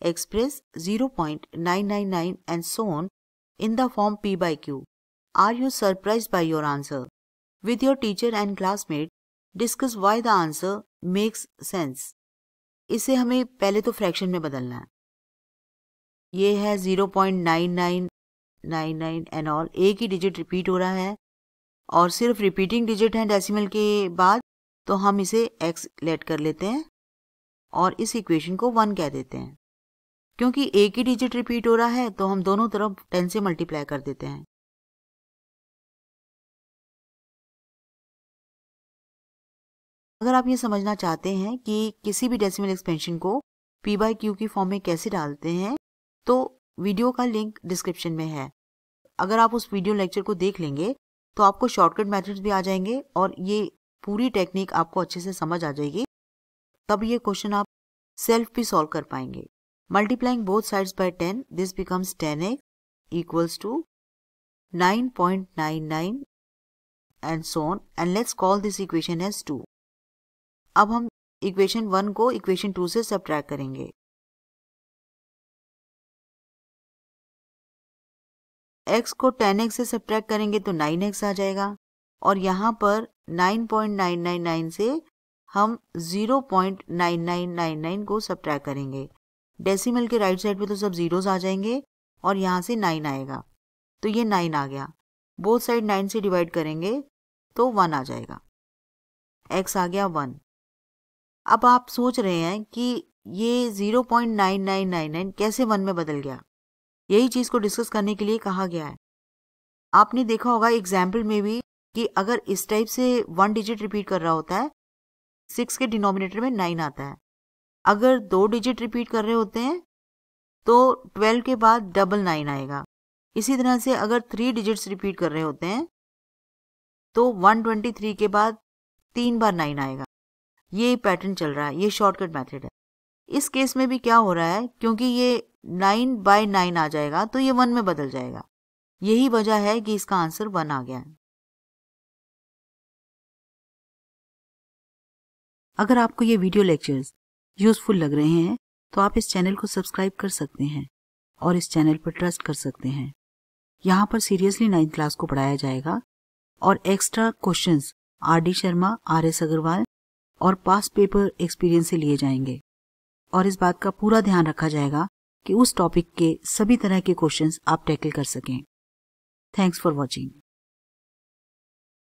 express 0.999 and so on in the form P by Q. Are you surprised by your answer? With your teacher and classmate, discuss why the answer makes sense. ise hame pehle to fraction mein badalna hai ye hai 0.9999 and all nine nine digit repeat ho raha hai aur sirf repeating digit hai decimal ke baad digit है decimal के बाद तो हम इसे x late कर लेते हैं और इस इक्वेशन को वन कह देते हैं क्योंकि एक ही डिजिट रिपीट हो रहा है तो हम दोनों तरफ टेन से मल्टीप्लाई कर देते हैं अगर आप ये समझना चाहते हैं कि किसी भी डेसिमल एक्सपेंशन को पी बाय क्यू की फॉर्म में कैसे डालते हैं तो वीडियो का लिंक डिस्क्रिप्शन में है अगर आप उस वीडियो लेक्चर को देख लेंगे तो आपको शॉर्टकट मेथड्स भी आ जाएंगे और ये पूरी टेक्निक आपको अच्छे से समझ आ जाएगी तब ये क्वेश्चन आप सेल्फ भी सॉल्व कर पाएंगे Multiplying both sides by 10, this becomes 10x equals to 9.99 and so on and let's call this equation as 2. अब हम equation 1 को equation 2 से subtract करेंगे x को 10x से subtract करेंगे तो 9x आ जाएगा और यहाँ पर 9.999 से हम 0.9999 को सब्ट्रैक्ट करेंगे डेसिमल के राइट साइड पे तो सब ज़ीरोस आ जाएंगे और यहाँ से नाइन आएगा तो ये नाइन आ गया बोथ साइड नाइन से डिवाइड करेंगे तो वन आ जाएगा एक्स आ गया वन अब आप सोच रहे हैं कि ये zero point nine nine nine nine कैसे वन में बदल गया यही चीज़ को डिस्कस करने के लिए कहा गया है आपने देखा होगा एग्जाम्पल में भी कि अगर इस टाइप से वन डिजिट रिपीट कर रहा होता है सिक्स के डिनोमिनेटर में नाइन आता है अगर दो डिजिट रिपीट कर रहे होते हैं तो ट्वेल्व के बाद डबल नाइन आएगा इसी तरह से अगर थ्री डिजिट्स रिपीट कर रहे होते हैं तो वन ट्वेंटी थ्री के बाद तीन बार नाइन आएगा ये पैटर्न चल रहा है ये शॉर्टकट मेथड है इस केस में भी क्या हो रहा है क्योंकि ये नाइन बाय नाइन आ जाएगा तो ये वन में बदल जाएगा यही वजह है कि इसका आंसर वन आ गया है अगर आपको ये वीडियो लेक्चर्स यूजफुल लग रहे हैं तो आप इस चैनल को सब्सक्राइब कर सकते हैं और इस चैनल पर ट्रस्ट कर सकते हैं यहाँ पर सीरियसली नाइन्थ क्लास को पढ़ाया जाएगा और extra questions R D Sharma R S Agarwal और पास पेपर एक्सपीरियंस से लिए जाएंगे और इस बात का पूरा ध्यान रखा जाएगा कि उस टॉपिक के सभी तरह के क्वेश्चंस आप टैकल कर सकें थैंक्स फॉर वॉचिंग